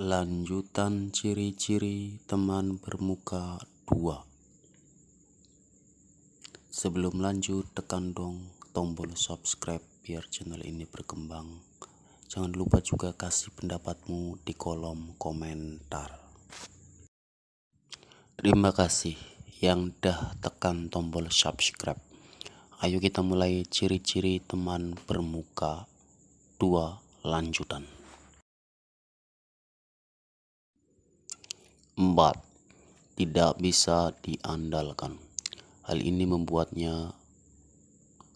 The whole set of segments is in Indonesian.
Lanjutan ciri-ciri teman bermuka dua Sebelum lanjut, tekan dong tombol subscribe biar channel ini berkembang. Jangan lupa juga kasih pendapatmu di kolom komentar. Terima kasih yang dah tekan tombol subscribe. Ayo kita mulai ciri-ciri teman bermuka dua lanjutan. 4. Tidak bisa diandalkan. Hal ini membuatnya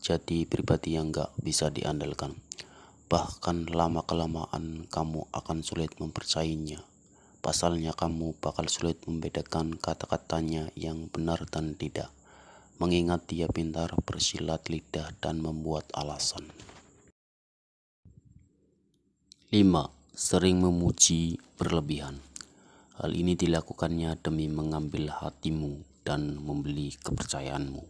jadi pribadi yang gak bisa diandalkan. Bahkan lama-kelamaan kamu akan sulit mempercayainya. Pasalnya kamu bakal sulit membedakan kata-katanya yang benar dan tidak. Mengingat dia pintar bersilat lidah dan membuat alasan. 5. Sering memuji berlebihan. Hal ini dilakukannya demi mengambil hatimu dan membeli kepercayaanmu.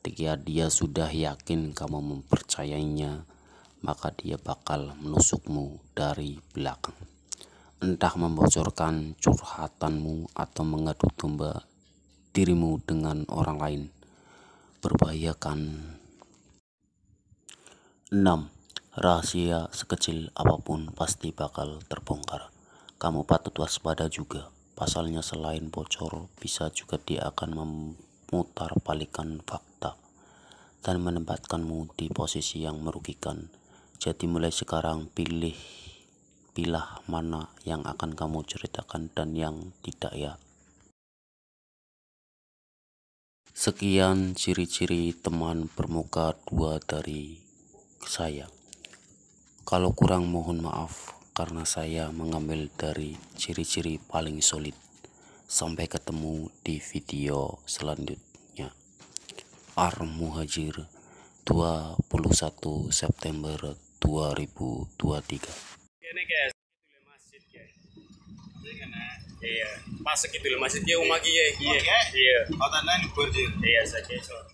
Ketika dia sudah yakin kamu mempercayainya, maka dia bakal menusukmu dari belakang. Entah membocorkan curhatanmu atau mengadu domba dirimu dengan orang lain. Berbahayakan. 6. Rahasia sekecil apapun pasti bakal terbongkar kamu patut waspada juga. Pasalnya selain bocor, bisa juga dia akan memutar balikan fakta dan menempatkanmu di posisi yang merugikan. Jadi mulai sekarang pilih pilah mana yang akan kamu ceritakan dan yang tidak ya. Sekian ciri-ciri teman bermuka dua dari saya. Kalau kurang mohon maaf karena saya mengambil dari ciri-ciri paling solid. Sampai ketemu di video selanjutnya. Ar Muhajir 21 September 2023. Ini guys, masjid ya. Iya, pas segitu masjidnya umagi ya. Iya. Oh, iya. Kota nang burjir. Iya, saja.